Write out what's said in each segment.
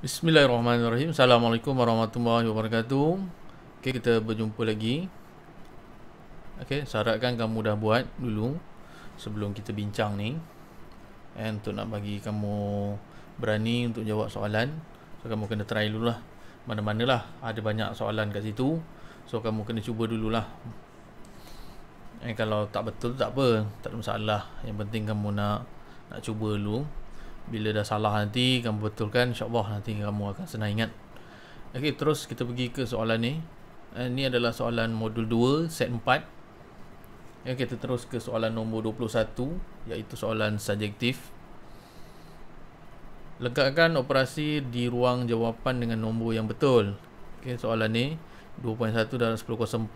Bismillahirrahmanirrahim Assalamualaikum warahmatullahi wabarakatuh Ok kita berjumpa lagi Ok syaratkan kamu dah buat dulu Sebelum kita bincang ni And untuk nak bagi kamu Berani untuk jawab soalan So kamu kena try dulu lah Mana-mana lah ada banyak soalan kat situ So kamu kena cuba dulu lah And kalau tak betul tak apa Tak ada masalah Yang penting kamu nak Nak cuba dulu bila dah salah nanti kamu betulkan insyaallah nanti kamu akan senang ingat okey terus kita pergi ke soalan ni ini eh, adalah soalan modul 2 set 4 ya kita terus ke soalan nombor 21 iaitu soalan subjektif lengkapkan operasi di ruang jawapan dengan nombor yang betul Okay soalan ni 2.1 darab 10.04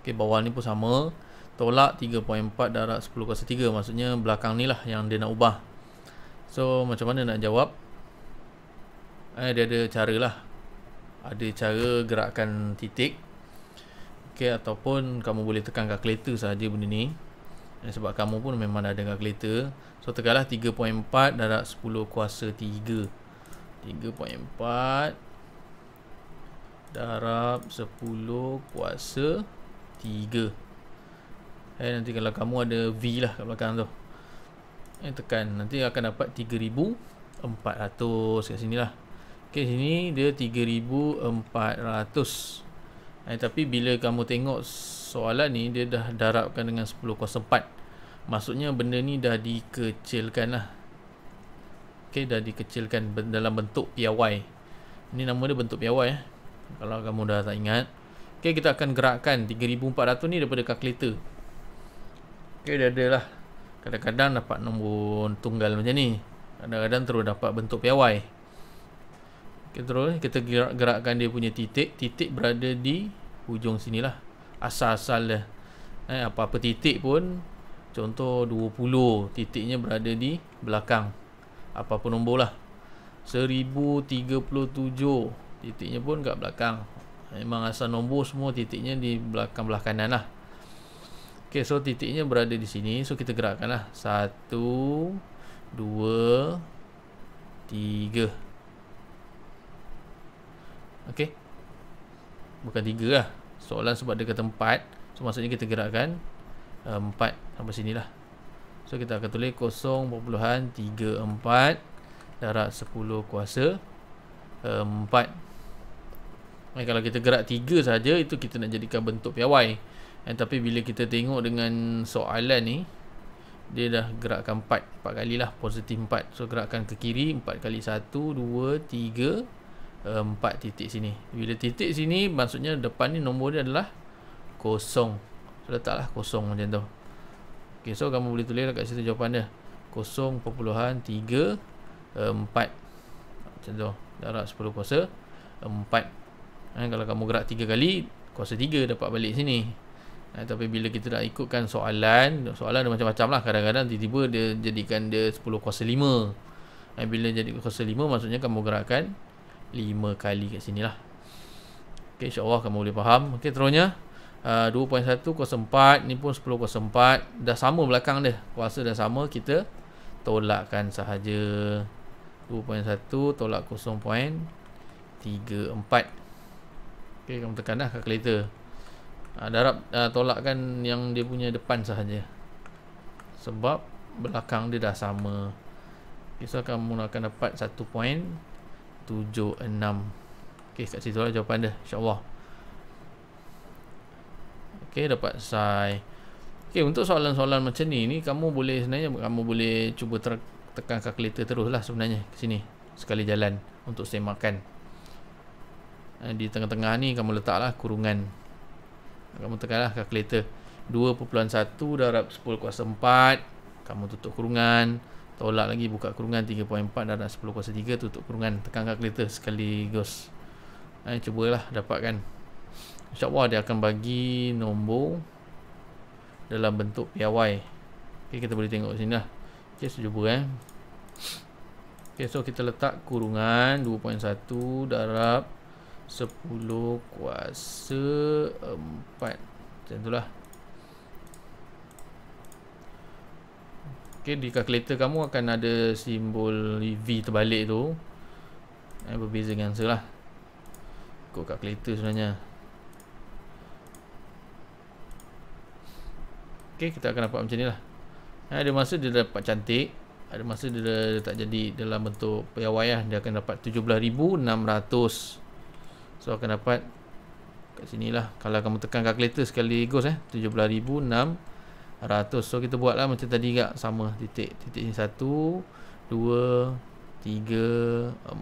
Okay bawah ni pun sama tolak 3.4 darab 10.03 maksudnya belakang ni lah yang dia nak ubah So macam mana nak jawab eh, Dia ada cara lah Ada cara gerakkan titik Okay ataupun kamu boleh tekan calculator sahaja benda ni eh, Sebab kamu pun memang dah ada calculator So tekanlah 3.4 darab 10 kuasa 3 3.4 darab 10 kuasa 3 eh, nanti kalau kamu ada V lah kat belakang tu eh, tekan nanti akan dapat 3400 kat lah, okey sini dia 3400 eh, tapi bila kamu tengok soalan ni dia dah darabkan dengan 1004 maksudnya benda ni dah dikecilkan lah Okay, dah dikecilkan dalam bentuk piawai Ini nama dia bentuk piawai eh. kalau kamu dah tak ingat okay kita akan gerakkan 3400 ni daripada calculator Okay, dia ada lah kadang-kadang dapat nombor tunggal macam ni kadang-kadang terus dapat bentuk piawai okay, terus kita gerak-gerakkan dia punya titik titik berada di hujung sini lah asal-asal dia eh, apa-apa titik pun contoh 20 titiknya berada di belakang apa-apa nombor lah 1037 titiknya pun kat belakang memang asal nombor semua titiknya di belakang belakang kanan lah Okey, so titiknya berada di sini. So kita gerakkanlah. 1 2 3. Okey. Bukan 3 lah. Soalan sebab dekat tempat. 4. So maksudnya kita gerakkan uh, eh, 4 sampai sinilah. So kita akan tulis 0.34 darab 10 kuasa uh, 4. Okay, kalau kita gerak tiga saja itu kita nak jadikan bentuk piawai. Eh, tapi bila kita tengok dengan soalan ni dia dah gerakkan 4 4 kali lah positif 4 so gerakkan ke kiri 4 kali 1 2 3 4 titik sini bila titik sini maksudnya depan ni nombor dia adalah kosong so letaklah kosong macam tu ok so kamu boleh tulis lah kat situ jawapan dia kosong perpuluhan 3 4 eh, macam tu darab 10 kuasa 4 eh, kalau kamu gerak 3 kali kuasa 3 dapat balik sini Ha, tapi bila kita nak ikutkan soalan, soalan dia macam-macam lah. Kadang-kadang tiba-tiba dia jadikan dia 10 kuasa 5. Ha, eh, bila jadi kuasa 5, maksudnya kamu gerakkan 5 kali kat sini lah. Okay, insyaAllah kamu boleh faham. Okay, terusnya. Uh, 4. Ini pun 10 kuasa 4. dah sama belakang dia kuasa dah sama kita tolakkan sahaja 2.1 tolak 0.34 Okay, kamu tekan lah calculator uh, darab uh, tolakkan yang dia punya depan sahaja sebab belakang dia dah sama okay, so akan menggunakan dapat 1.76 Okay, kat situ lah jawapan dia insyaAllah Okay, dapat sai Okay, untuk soalan-soalan macam ni ni kamu boleh sebenarnya kamu boleh cuba ter- tekan kalkulator teruslah sebenarnya ke sini sekali jalan untuk semakan. Ah, di tengah-tengah ni kamu letaklah kurungan kamu tekanlah calculator 2.1 darab 10 kuasa 4 Kamu tutup kurungan Tolak lagi buka kurungan 3.4 darab 10 kuasa 3 Tutup kurungan Tekan calculator sekali gos eh, Cubalah dapatkan InsyaAllah dia akan bagi nombor Dalam bentuk PIY okay, Kita boleh tengok sini lah Ok so cuba eh Ok so kita letak kurungan 2.1 darab 10 kuasa 4 macam tu lah ok di kalkulator kamu akan ada simbol V terbalik tu eh, berbeza dengan answer lah ikut calculator sebenarnya ok kita akan dapat macam ni lah eh, ada masa dia dapat cantik ada masa dia, tak jadi dalam bentuk piawai lah. dia akan dapat 17,600 So akan dapat kat sinilah kalau kamu tekan kalkulator sekali goes eh 17600. So kita buatlah macam tadi juga sama titik titik sini 1 2 3 4.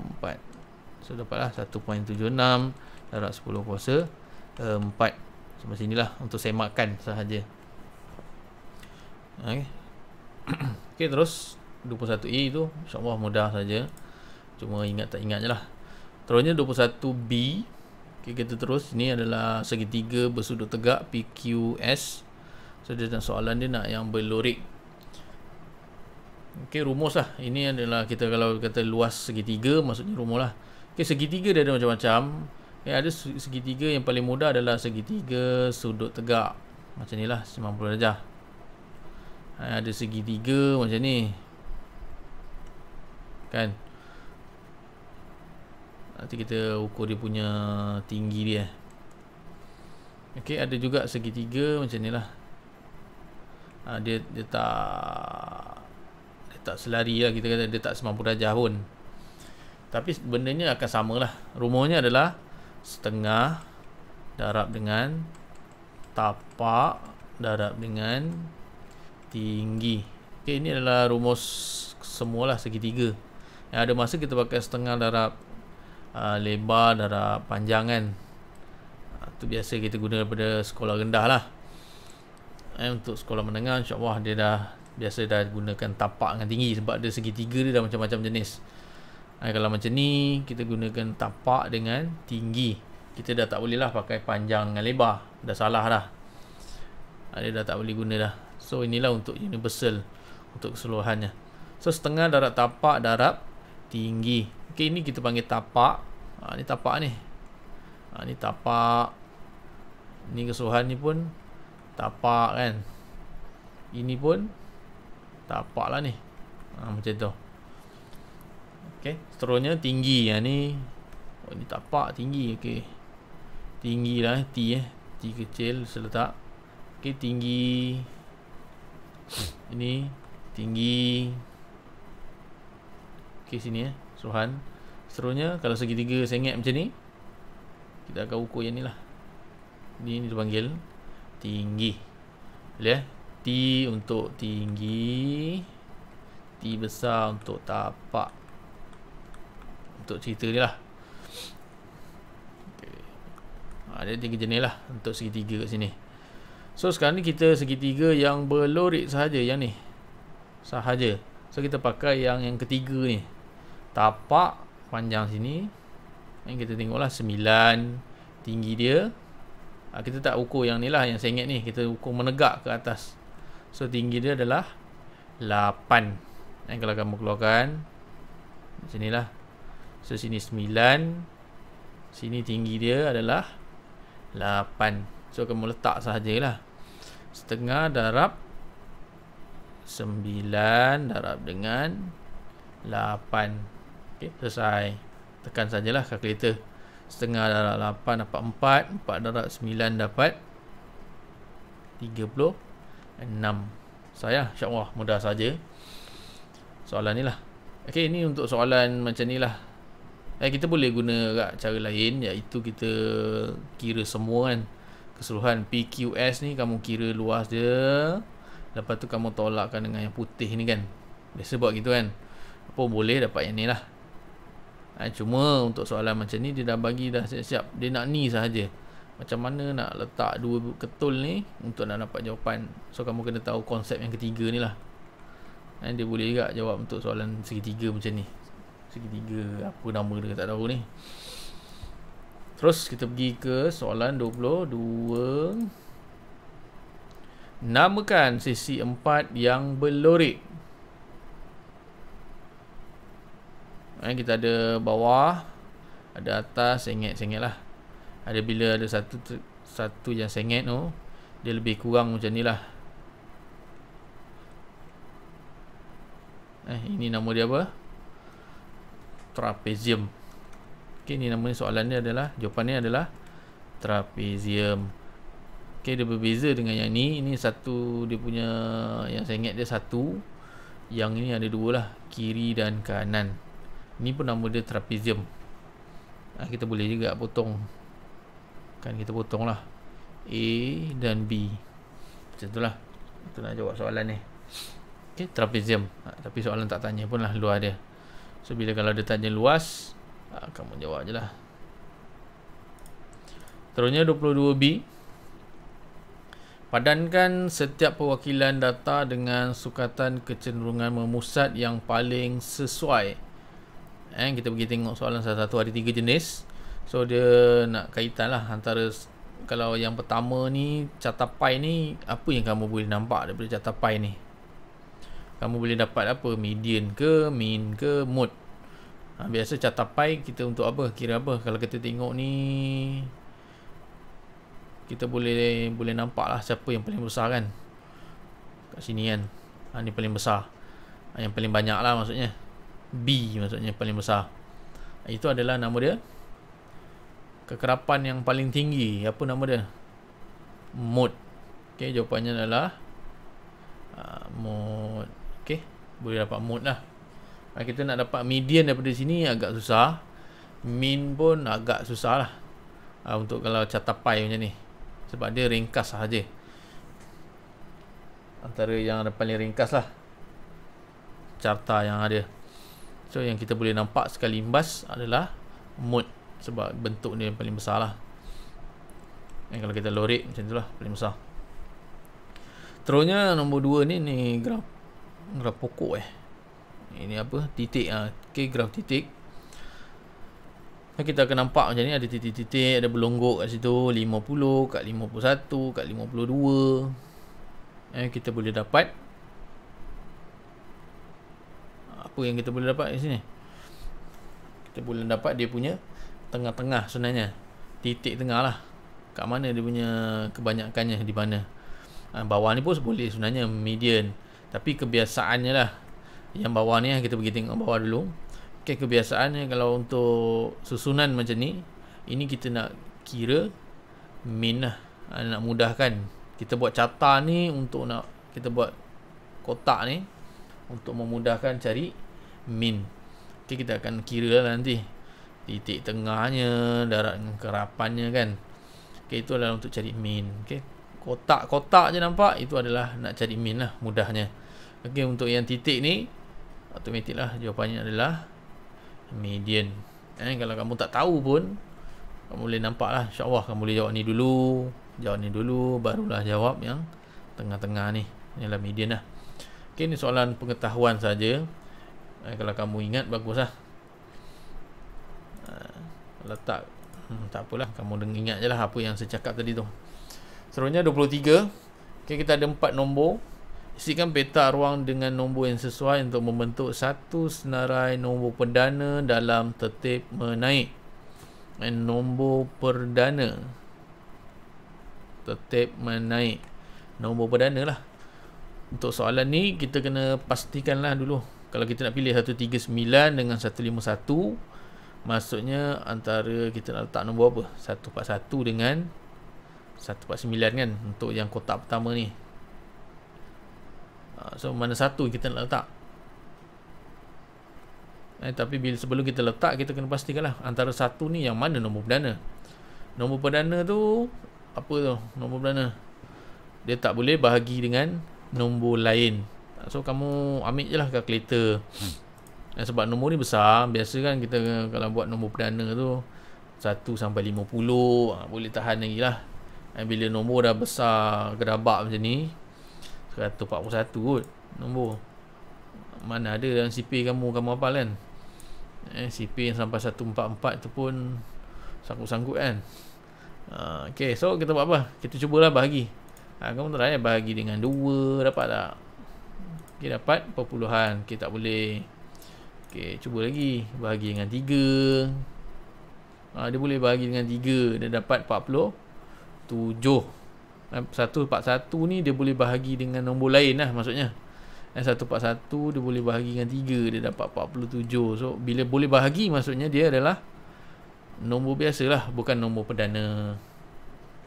So dapatlah 1.76 darab 10 kuasa 4. Sama so, sinilah untuk semakkan sahaja. Okey. Okay, terus 21E tu insya-Allah mudah saja. Cuma ingat tak ingat lah. Terusnya 21B Okay, kita terus. Ini adalah segitiga bersudut tegak PQS. So dia dan soalan dia nak yang berlorik. Okey, rumuslah. Ini adalah kita kalau kata luas segitiga maksudnya rumuslah. Okay, segitiga dia ada macam-macam. Okay, ada segitiga yang paling mudah adalah segitiga sudut tegak. Macam ni lah 90 darjah. Ha, ada segitiga macam ni. Kan? Nanti kita ukur dia punya tinggi dia. Okey, ada juga segitiga macam ni lah. Ha, dia dia tak dia tak selari lah kita kata dia tak 90 dah pun. Tapi benarnya akan sama lah. Rumahnya adalah setengah darab dengan tapak darab dengan tinggi. Okey, ini adalah rumus semualah segitiga. Yang ada masa kita pakai setengah darab uh, lebar darah panjang kan itu ah, uh, biasa kita guna daripada sekolah rendah lah eh, untuk sekolah menengah Allah dia dah biasa dah gunakan tapak dengan tinggi sebab dia segitiga dia dah macam-macam jenis eh, kalau macam ni kita gunakan tapak dengan tinggi kita dah tak boleh lah pakai panjang dengan lebar dah salah dah uh, dia dah tak boleh guna dah so inilah untuk universal untuk keseluruhannya so setengah darab tapak darab tinggi. Okey, ini kita panggil tapak. Ha, ini tapak ni. Ha, ini tapak. Ini kesuhan ni pun tapak kan. Ini pun tapak lah ni. Ha, macam tu. Okey, seterusnya tinggi. Ha, ni. Oh, ini tapak tinggi. Okey. Tinggi lah T eh. T kecil seletak. Okey, tinggi. Ini tinggi kes ini eh Suruhan Seterusnya kalau segitiga sengit macam ni Kita akan ukur yang ni Ni ni dipanggil Tinggi Boleh eh T untuk tinggi T besar untuk tapak Untuk cerita ni lah Ada ha, tiga jenis lah untuk segitiga kat sini So sekarang ni kita segitiga yang berlorik sahaja Yang ni Sahaja So kita pakai yang yang ketiga ni tapak panjang sini yang kita tengoklah 9 tinggi dia ah, kita tak ukur yang ni lah yang sengit ingat ni kita ukur menegak ke atas so tinggi dia adalah 8 dan kalau kamu keluarkan macam ni lah so sini 9 sini tinggi dia adalah 8 so kamu letak sahajalah setengah darab 9 darab dengan Okey, selesai. Tekan sajalah calculator. Setengah darab 8 dapat 4, 4 darab 9 dapat 36. Saya so, insya-Allah mudah saja. Soalan ni lah Okey, ini untuk soalan macam ni lah Eh, kita boleh guna kat cara lain iaitu kita kira semua kan keseluruhan PQS ni kamu kira luas dia lepas tu kamu tolakkan dengan yang putih ni kan biasa buat gitu kan apa boleh dapat yang ni lah Ha, cuma untuk soalan macam ni dia dah bagi dah siap-siap. Dia nak ni sahaja. Macam mana nak letak dua ketul ni untuk nak dapat jawapan. So kamu kena tahu konsep yang ketiga ni lah. Ha, dia boleh juga jawab untuk soalan segitiga macam ni. Segitiga apa nama dia tak tahu ni. Terus kita pergi ke soalan 22. Namakan sisi empat yang berlorik. eh, Kita ada bawah Ada atas Sengit-sengit lah Ada bila ada satu Satu yang sengit tu Dia lebih kurang macam ni lah eh, Ini nama dia apa? Trapezium Okay, ni namanya soalan dia adalah Jawapan dia adalah Trapezium Okay, dia berbeza dengan yang ni Ini satu Dia punya Yang saya dia satu Yang ini ada dua lah Kiri dan kanan ni pun nama dia trapezium ha, kita boleh juga potong kan kita potong lah A dan B macam tu lah tu nak jawab soalan ni ok trapezium ha, tapi soalan tak tanya pun lah luar dia so bila kalau dia tanya luas ha, kamu jawab je lah Terusnya 22B padankan setiap perwakilan data dengan sukatan kecenderungan memusat yang paling sesuai eh, kita pergi tengok soalan salah satu ada tiga jenis so dia nak kaitan lah antara kalau yang pertama ni catapai ni apa yang kamu boleh nampak daripada catapai ni kamu boleh dapat apa median ke min ke mode ha, biasa catapai kita untuk apa kira apa kalau kita tengok ni kita boleh boleh nampak lah siapa yang paling besar kan kat sini kan ha, ni paling besar ha, yang paling banyak lah maksudnya B maksudnya paling besar. Itu adalah nama dia. Kekerapan yang paling tinggi. Apa nama dia? mood? Okay, jawapannya adalah uh, mode. Okay, boleh dapat mood lah. Uh, kita nak dapat median daripada sini agak susah. Min pun agak susah lah. Uh, untuk kalau catapai macam ni. Sebab dia ringkas sahaja. Antara yang ada paling ringkas lah. Carta yang ada. So yang kita boleh nampak sekali imbas adalah mood sebab bentuk dia yang paling besar lah. Yang kalau kita lorik macam itulah paling besar. Terusnya nombor dua ni ni graf graf pokok eh. Ini apa? Titik ah. Okey graf titik. Kan kita akan nampak macam ni ada titik-titik, ada berlongok kat situ 50, kat 51, kat 52. Eh kita boleh dapat apa yang kita boleh dapat di sini kita boleh dapat dia punya tengah-tengah sebenarnya titik tengah lah kat mana dia punya kebanyakannya di mana ah, bawah ni pun boleh sebenarnya median tapi kebiasaannya lah yang bawah ni lah, kita pergi tengok bawah dulu ok kebiasaannya kalau untuk susunan macam ni ini kita nak kira min lah ah, nak mudahkan kita buat carta ni untuk nak kita buat kotak ni untuk memudahkan cari min okay, kita akan kira lah nanti titik tengahnya darat dengan kerapannya kan okay, itu adalah untuk cari min okay. kotak-kotak je nampak itu adalah nak cari min lah mudahnya okay, untuk yang titik ni automatic lah jawapannya adalah median eh, kalau kamu tak tahu pun kamu boleh nampak lah insyaAllah kamu boleh jawab ni dulu jawab ni dulu barulah jawab yang tengah-tengah ni inilah median lah Okay, ini soalan pengetahuan saja. Ha, kalau kamu ingat baguslah. Ha, ah, letak hmm, tak apalah kamu dengar ingat jelah apa yang saya cakap tadi tu. Seterusnya 23. Okey kita ada empat nombor. Isikan peta ruang dengan nombor yang sesuai untuk membentuk satu senarai nombor perdana dalam tertib menaik. Dan nombor perdana tertib menaik. Nombor perdana lah. Untuk soalan ni kita kena pastikanlah dulu kalau kita nak pilih 139 dengan 151 maksudnya antara kita nak letak nombor apa 141 dengan 149 kan untuk yang kotak pertama ni ah, so mana satu kita nak letak eh, tapi bila sebelum kita letak kita kena pastikan lah antara satu ni yang mana nombor perdana nombor perdana tu apa tu nombor perdana dia tak boleh bahagi dengan nombor lain So kamu ambil je lah calculator hmm. Dan eh, sebab nombor ni besar Biasa kan kita kalau buat nombor perdana tu 1 sampai 50 ah, Boleh tahan lagi lah And eh, Bila nombor dah besar Gerabak macam ni 141 kot Nombor Mana ada dalam CP kamu Kamu apa kan eh, CP yang sampai 144 tu pun Sanggup-sanggup kan uh, ah, Okay so kita buat apa Kita cubalah bahagi uh, ah, Kamu try bagi dengan dua, Dapat tak dia dapat perpuluhan okey tak boleh okey cuba lagi bahagi dengan 3 ha, dia boleh bahagi dengan 3 dia dapat 47 141 ni dia boleh bahagi dengan nombor lain lah maksudnya dan 141 dia boleh bahagi dengan 3 dia dapat 47 so bila boleh bahagi maksudnya dia adalah nombor biasa lah bukan nombor perdana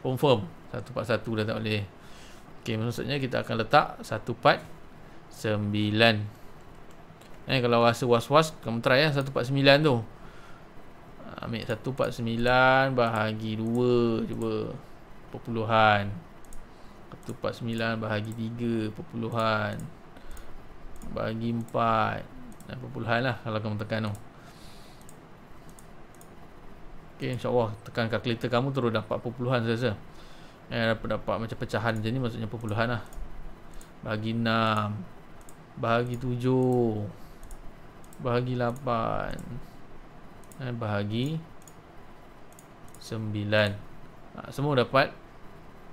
confirm 141 dah tak boleh okay maksudnya kita akan letak satu 141 sembilan. eh, Kalau rasa was-was Kamu try lah sembilan tu Ambil sembilan, Bahagi 2 Cuba Perpuluhan sembilan, bahagi tiga, Perpuluhan Bahagi 4 Perpuluhan lah Kalau kamu tekan tu Ok insyaAllah Tekan kalkulator kamu Terus dapat perpuluhan Saya rasa Eh dapat, dapat macam pecahan jadi Maksudnya perpuluhan lah Bahagi enam. Bahagi tujuh Bahagi lapan Dan eh, bahagi Sembilan ha, Semua dapat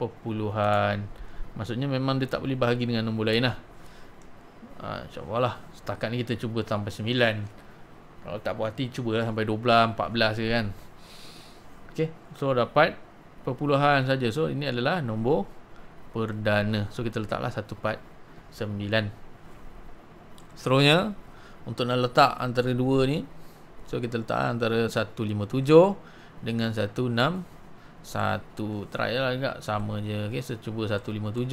Perpuluhan Maksudnya memang dia tak boleh bahagi dengan nombor lain lah ha, InsyaAllah lah Setakat ni kita cuba sampai sembilan Kalau tak puas hati cubalah sampai dua belas Empat belas ke kan Okay So dapat Perpuluhan saja. So ini adalah nombor Perdana So kita letaklah satu part Sembilan seterusnya untuk nak letak antara dua ni so kita letak antara 157 dengan 16 satu try lah juga sama je okey so cuba 157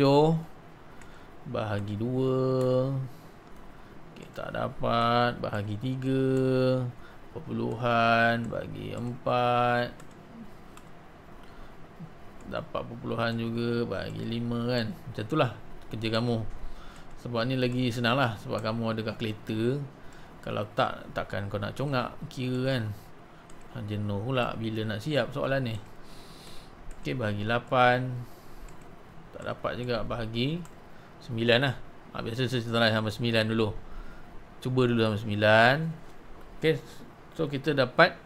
bahagi 2 okey tak dapat bahagi 3 perpuluhan bagi empat, dapat perpuluhan juga bagi lima kan macam itulah kerja kamu sebab ni lagi senang lah Sebab kamu ada kat kereta Kalau tak Takkan kau nak congak Kira kan ha, Jenuh pula Bila nak siap soalan ni Ok bahagi 8 Tak dapat juga Bahagi 9 lah ha, Biasa saya cerita sampai 9 dulu Cuba dulu sampai 9 Ok So kita dapat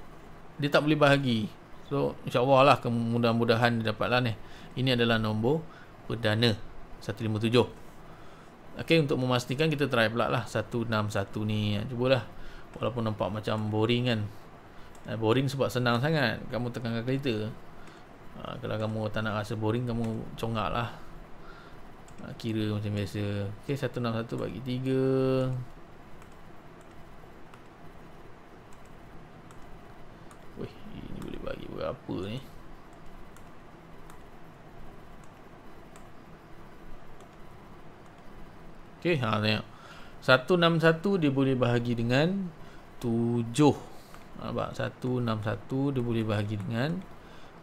Dia tak boleh bahagi So insyaAllah lah Kemudahan-mudahan dia dapat lah ni Ini adalah nombor Perdana 157 157 Okey untuk memastikan kita try pula lah 161 ni ha, cubalah walaupun nampak macam boring kan eh, boring sebab senang sangat kamu tekan kereta ha, kalau kamu tak nak rasa boring kamu congak lah ha, kira macam biasa ok 161 bagi 3 Wih, ini boleh bagi berapa ni Okey, ha tengok. 161 dia boleh bahagi dengan 7. Nampak 161 dia boleh bahagi dengan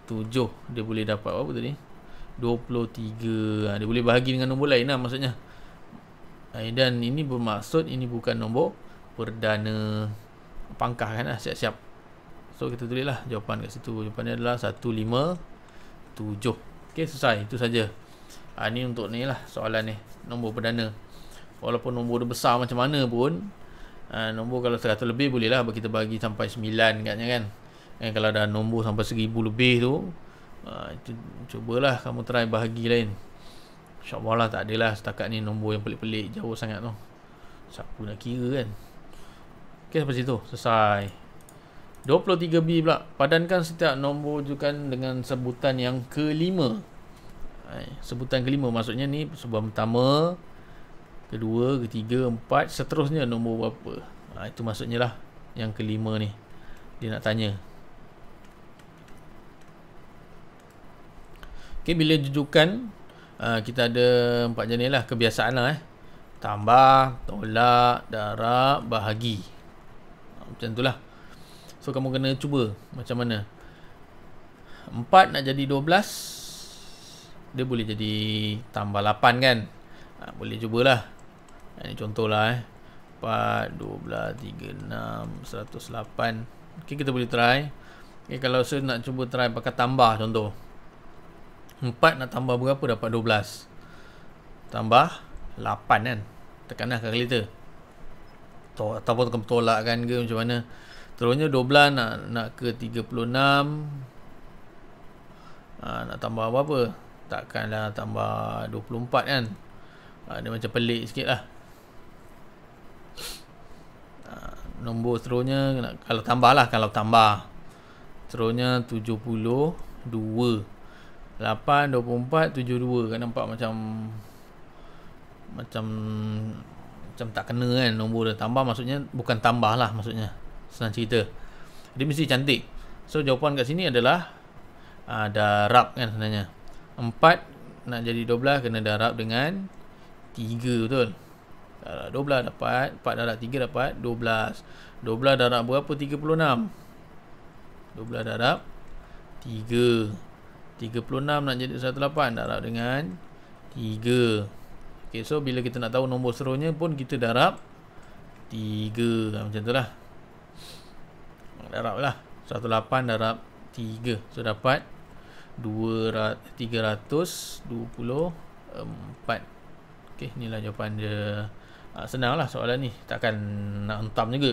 7. Dia boleh dapat apa tadi? 23. Ha, dia boleh bahagi dengan nombor lain lah maksudnya. Ha, dan ini bermaksud ini bukan nombor perdana pangkah kan lah siap-siap. So kita tulislah jawapan kat situ. Jawapannya adalah 157. Okey, selesai. Itu saja. Ha, ini untuk ni lah soalan ni. Nombor perdana walaupun nombor dia besar macam mana pun uh, nombor kalau 100 lebih boleh lah kita bagi sampai sembilan, katnya kan eh, kalau ada nombor sampai 1000 lebih tu eh, itu cubalah kamu try bahagi lain insyaAllah lah tak adalah setakat ni nombor yang pelik-pelik jauh sangat tu siapa nak kira kan ok sampai situ selesai 23B pula padankan setiap nombor jukan dengan sebutan yang kelima eh, sebutan kelima maksudnya ni sebuah pertama kedua, ketiga, empat, seterusnya nombor berapa. Ha, itu maksudnya lah yang kelima ni. Dia nak tanya. Okay, bila dudukan, ha, kita ada empat jenis lah kebiasaan lah eh. Tambah, tolak, darab, bahagi. Ha, macam tu lah. So, kamu kena cuba macam mana. Empat nak jadi dua belas. Dia boleh jadi tambah lapan kan. Ha, boleh cubalah. Ini eh, contohlah eh. 4, 12, 3, 6, 108. Okey, kita boleh try. Okey, kalau saya nak cuba try pakai tambah contoh. 4 nak tambah berapa dapat 12. Tambah 8 kan. Tekanlah kalkulator. To ataupun tekan tolak kan ke macam mana. Terusnya 12 nak nak ke 36. Ha, ah, nak tambah apa-apa. Takkanlah tambah 24 kan. Ha, dia macam pelik sikit lah nombor seterusnya kalau tambah lah kalau tambah seterusnya 72 8 24 72 nampak macam macam macam tak kena kan nombor dia tambah maksudnya bukan tambah lah maksudnya senang cerita dia mesti cantik so jawapan kat sini adalah ada ah, uh, rap kan sebenarnya 4 nak jadi 12 kena darab dengan 3 betul darab 12 dapat 4 darab 3 dapat 12 12 darab berapa 36 12 darab 3 36 nak jadi 18 darab dengan 3 ok so bila kita nak tahu nombor serunya pun kita darab 3 ha, macam tu lah darab lah 18 darab 3 so dapat 2 324 okey inilah jawapan dia Uh, senanglah soalan ni. Takkan nak hentam juga.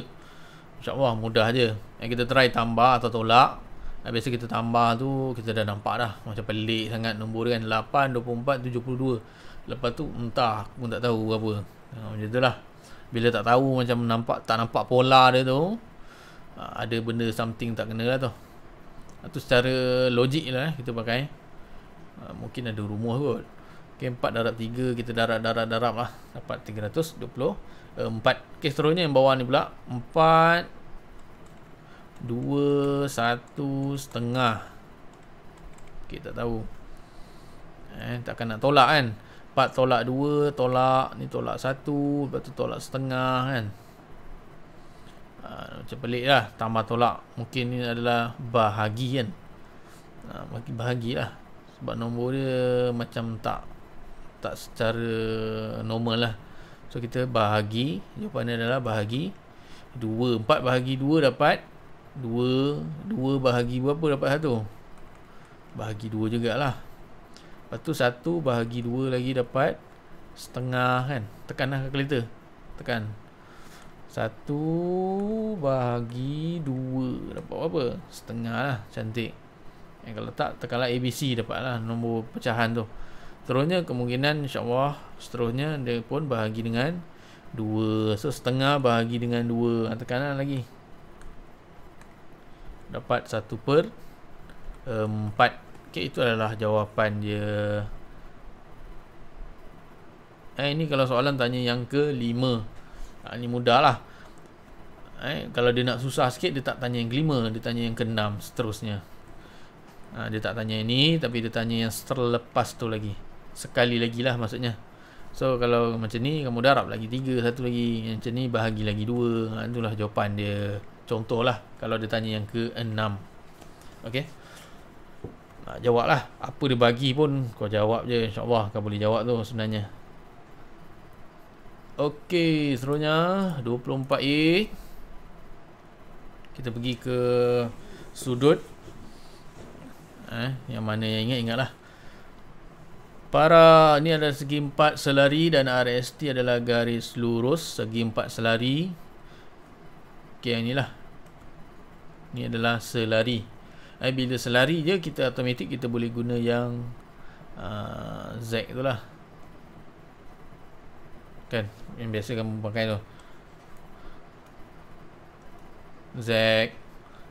InsyaAllah mudah je. And kita try tambah atau tolak. Uh, biasa kita tambah tu, kita dah nampak dah. Macam pelik sangat nombor kan. 8, 24, 72. Lepas tu, entah. Aku pun tak tahu apa. Uh, macam tu lah. Bila tak tahu macam nampak tak nampak pola dia tu. Uh, ada benda something tak kena lah tu. Itu uh, secara logik lah eh, kita pakai. Uh, mungkin ada rumus kot. Okay, 4 darab 3 kita darab-darab-darab lah Dapat 324 Okay seterusnya yang bawah ni pula 4 2 1 Setengah Kita okay, tahu eh, Takkan nak tolak kan 4 tolak 2 Tolak Ni tolak 1 Lepas tu tolak setengah kan uh, Macam pelik lah Tambah tolak Mungkin ni adalah Bahagi kan uh, ha, Bahagi lah Sebab nombor dia Macam tak tak secara normal lah so kita bahagi jawapannya adalah bahagi 2 4 bahagi 2 dapat 2 2 bahagi berapa dapat 1 bahagi 2 lah. lepas tu 1 bahagi 2 lagi dapat setengah kan tekan lah kalkulator tekan 1 bahagi 2 dapat berapa setengah lah cantik Eh, kalau tak lah ABC dapat lah nombor pecahan tu Seterusnya kemungkinan insyaAllah seterusnya dia pun bahagi dengan 2. So setengah bahagi dengan 2. Tekanan lagi. Dapat 1 per 4. Eh, okay, itu adalah jawapan dia. Eh, ini kalau soalan tanya yang ke 5. Ha, ini ah, mudah lah. Eh, kalau dia nak susah sikit dia tak tanya yang kelima. Dia tanya yang keenam seterusnya. Ha, dia tak tanya ini tapi dia tanya yang selepas tu lagi sekali lagi lah maksudnya So kalau macam ni kamu darab lagi tiga satu lagi yang Macam ni bahagi lagi dua ha, Itulah jawapan dia Contoh lah kalau dia tanya yang ke enam Okay nah, ha, Jawab lah apa dia bagi pun kau jawab je InsyaAllah kau boleh jawab tu sebenarnya Okay seterusnya 24A Kita pergi ke sudut eh, Yang mana yang ingat ingat lah Para ni adalah segi empat selari dan RST adalah garis lurus segi empat selari. Okey, yang inilah. Ini adalah selari. Eh, bila selari je kita automatik kita boleh guna yang uh, Z tu lah. Kan? Yang biasa kamu pakai tu. Z.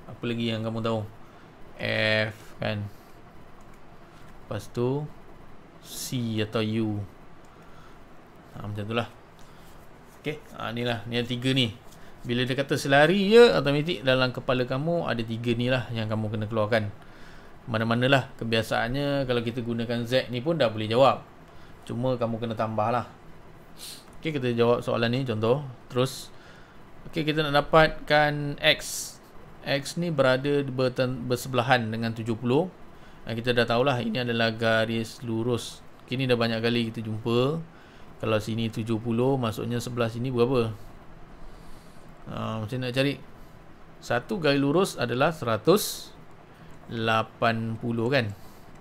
Apa lagi yang kamu tahu? F kan? Lepas tu C atau U ha, Macam lah. Okay ha, lah, ni ada tiga ni Bila dia kata selari ya Automatik dalam kepala kamu Ada tiga ni lah Yang kamu kena keluarkan mana mana lah, Kebiasaannya Kalau kita gunakan Z ni pun Dah boleh jawab Cuma kamu kena tambah lah Okay kita jawab soalan ni Contoh Terus Okay kita nak dapatkan X X ni berada bersebelahan dengan dan kita dah tahulah ini adalah garis lurus. Kini dah banyak kali kita jumpa. Kalau sini 70, maksudnya sebelah sini berapa? Uh, macam nak cari? Satu garis lurus adalah 180 kan?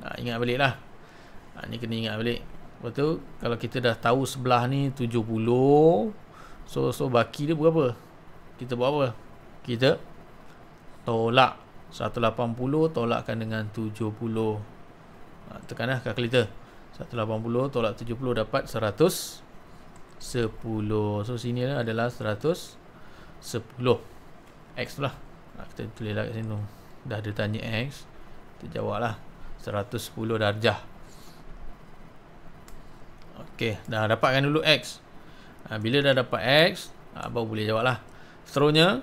Uh, ingat baliklah. Uh, ah, ini kena ingat balik. Lepas tu, kalau kita dah tahu sebelah ni 70, so, so baki dia berapa? Kita buat apa? Kita tolak. 180 tolakkan dengan 70 ha, tekanlah kalkulator 180 tolak 70 dapat 110 so sini lah adalah 110 X lah ha, kita tulis lah kat sini dah ada tanya X kita jawab lah 110 darjah ok dah dapatkan dulu X ha, bila dah dapat X ha, boleh jawab lah seterusnya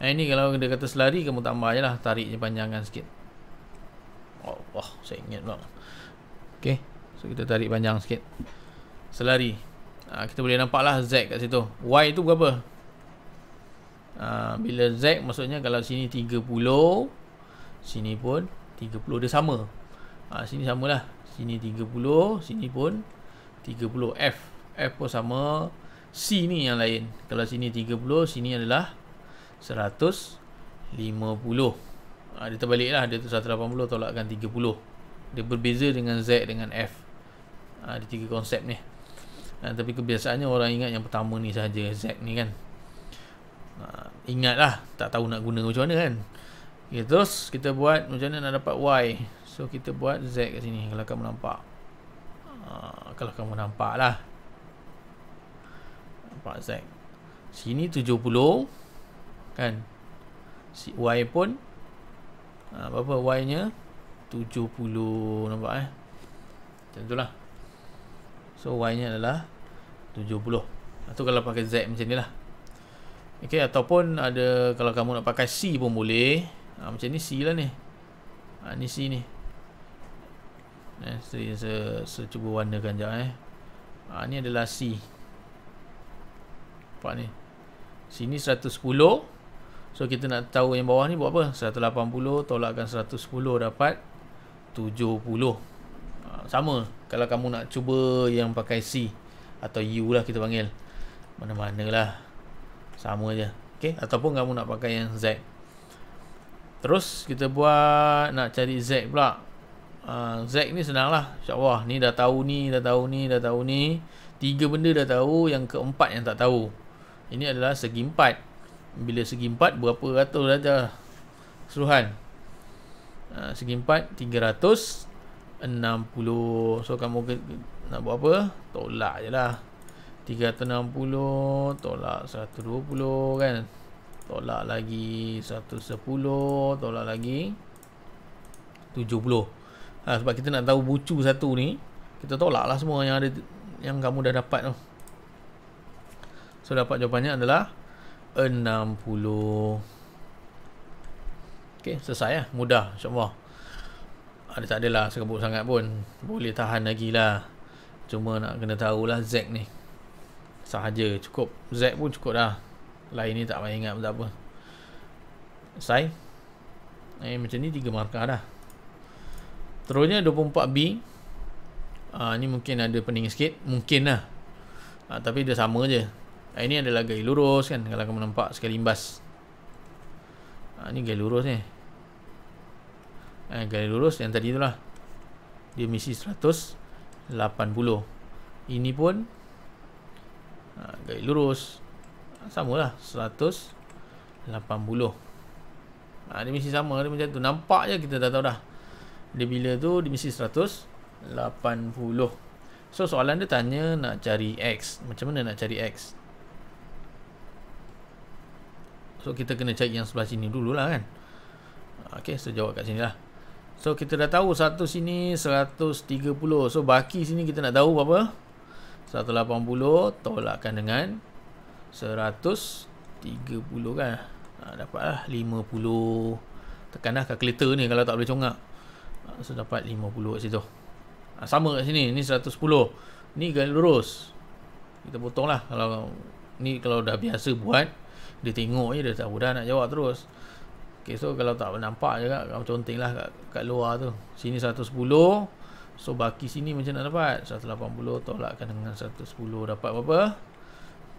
yang ini kalau dia kata selari Kamu tambah je lah Tariknya panjangkan sikit oh, oh, Saya ingat pula Okay So kita tarik panjang sikit Selari ha, Kita boleh nampaklah Z kat situ Y tu berapa? Ha, bila Z maksudnya Kalau sini 30 Sini pun 30 Dia sama ha, Sini samalah Sini 30 Sini pun 30 F F pun sama C ni yang lain Kalau sini 30 Sini adalah 30 150 ha, ah, Dia terbaliklah Dia tu 180 tolakkan 30 Dia berbeza dengan Z dengan F ha, ah, Ada tiga konsep ni ha, Tapi kebiasaannya orang ingat yang pertama ni saja Z ni kan ha, Ingatlah Tak tahu nak guna macam mana kan okay, ya, Terus kita buat macam mana nak dapat Y So kita buat Z kat sini Kalau kamu nampak ha, Kalau kamu nampak lah Nampak Z Sini 70 kan si y pun ha, apa y nya 70 nampak eh macam itulah so y nya adalah 70 atau ah, kalau pakai z macam ni lah ok ataupun ada kalau kamu nak pakai c pun boleh ha, macam ni c lah ni ha, ni c ni eh, saya, saya, saya cuba warnakan sekejap eh ha, ni adalah c nampak ni sini 110 110 So kita nak tahu yang bawah ni buat apa 180 tolakkan 110 dapat 70 ha, Sama kalau kamu nak cuba yang pakai C Atau U lah kita panggil Mana-mana lah Sama je okay? Ataupun kamu nak pakai yang Z Terus kita buat nak cari Z pula ha, Z ni senang lah InsyaAllah ni dah tahu ni dah tahu ni dah tahu ni Tiga benda dah tahu yang keempat yang tak tahu ini adalah segi empat bila segi empat berapa ratus saja Suruhan ha, ah, Segi empat tiga ratus Enam puluh So kamu nak buat apa Tolak je lah Tiga ratus enam puluh Tolak seratus dua puluh kan Tolak lagi seratus sepuluh Tolak lagi Tujuh puluh ha, Sebab kita nak tahu bucu satu ni Kita tolak lah semua yang ada Yang kamu dah dapat tu So dapat jawapannya adalah 60 Okay, selesai lah. Mudah, semua. Ada tak adalah sekebut sangat pun. Boleh tahan lagi lah. Cuma nak kena lah Z ni. Sahaja, cukup. Z pun cukup dah. Lain ni tak payah ingat tak apa. Selesai. Eh, macam ni tiga markah dah. Terusnya 24B. Ah, ni mungkin ada pening sikit. Mungkin lah. Ah, tapi dia sama je. Ah, ini adalah gaya lurus kan Kalau kamu nampak sekali imbas ha, Ini gaya lurus ni eh, Gaya lurus yang tadi itulah, lah Dia misi 180 Ini pun ha, ah, Gaya lurus Sama lah 180 ha, Dia misi sama dia macam tu Nampak je kita dah tahu dah Dia bila tu dia misi 180 So soalan dia tanya nak cari X Macam mana nak cari X So kita kena cari yang sebelah sini dulu lah kan Okay so jawab kat sini lah So kita dah tahu satu sini 130 So baki sini kita nak tahu berapa 180 tolakkan dengan 130 kan ha, Dapat lah 50 Tekan lah calculator ni kalau tak boleh congak ha, So dapat 50 kat situ ha, Sama kat sini ni 110 Ni garis lurus Kita potong lah kalau, Ni kalau dah biasa buat dia tengok je dia tak mudah nak jawab terus okay, so kalau tak nampak je kan conteng lah kat, kat luar tu sini 110 so baki sini macam nak dapat 180 tolakkan dengan 110 dapat berapa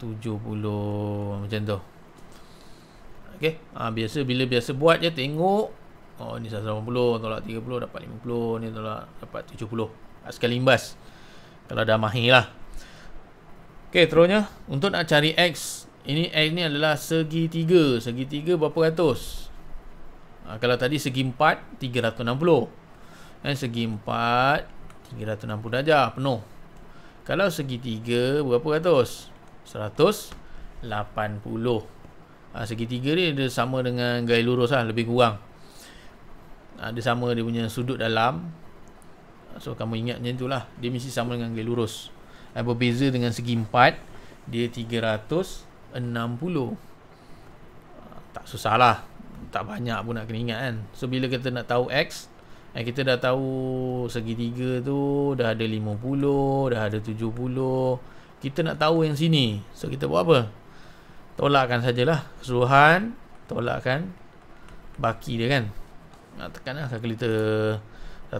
70 macam tu Okey, ha, biasa bila biasa buat je tengok oh ni 180 tolak 30 dapat 50 ni tolak dapat 70 sekali imbas kalau dah mahir lah Okey, terusnya untuk nak cari X ini X ni adalah segi tiga. Segi tiga berapa ratus? Ha, kalau tadi segi empat, 360. Dan eh, segi empat, 360 darjah penuh. Kalau segi tiga, berapa ratus? 180. Ha, ah, segi tiga ni dia sama dengan gaya lurus lah. Lebih kurang. Ha, dia sama dia punya sudut dalam. So, kamu ingat macam tu lah. Dia mesti sama dengan gaya lurus. Ha, berbeza dengan segi empat, dia 360 60 Tak susah lah, Tak banyak pun nak kena ingat kan So bila kita nak tahu X Eh, kita dah tahu segitiga tu dah ada 50, dah ada 70. Kita nak tahu yang sini. So kita buat apa? Tolakkan sajalah keseluruhan, tolakkan baki dia kan. Nak tekanlah kalkulator 180,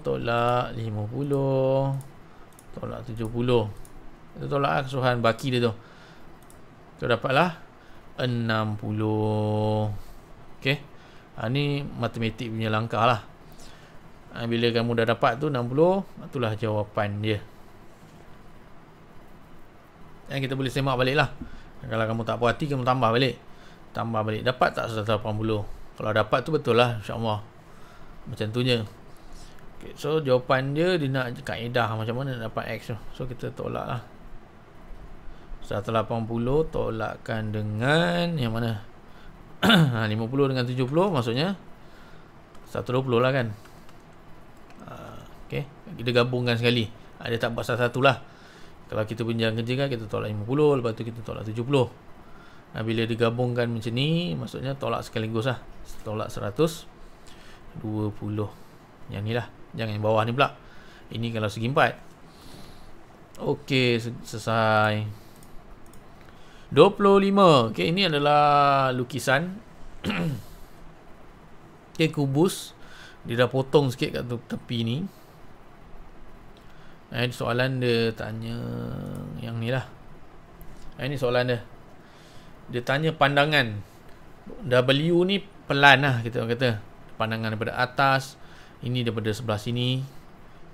tolak 50, tolak 70. Itu tolaklah keseluruhan baki dia tu tu dapatlah 60 Okay ha, Ni matematik punya langkah lah ha, Bila kamu dah dapat tu 60 Itulah jawapan dia Yang kita boleh semak balik lah Kalau kamu tak puas Kamu tambah balik Tambah balik Dapat tak 180 Kalau dapat tu betul lah InsyaAllah Macam tu je So jawapan dia Dia nak kaedah macam mana Nak dapat X tu So kita tolak lah 180 tolakkan dengan yang mana 50 ah, dengan 70 maksudnya 120 lah kan ah, Okay. Kita gabungkan sekali Ada ah, tak buat satu lah Kalau kita punya kerja kan Kita tolak 50 Lepas tu kita tolak 70 nah, Bila digabungkan macam ni Maksudnya tolak sekaligus lah Tolak 120 Yang ni lah Jangan yang bawah ni pula Ini kalau segi 4 Okay Selesai 25 okey ini adalah lukisan okey kubus dia dah potong sikit kat tepi ni Eh, soalan dia tanya yang ni lah And eh, ni soalan dia dia tanya pandangan W ni pelan lah kita kata pandangan daripada atas ini daripada sebelah sini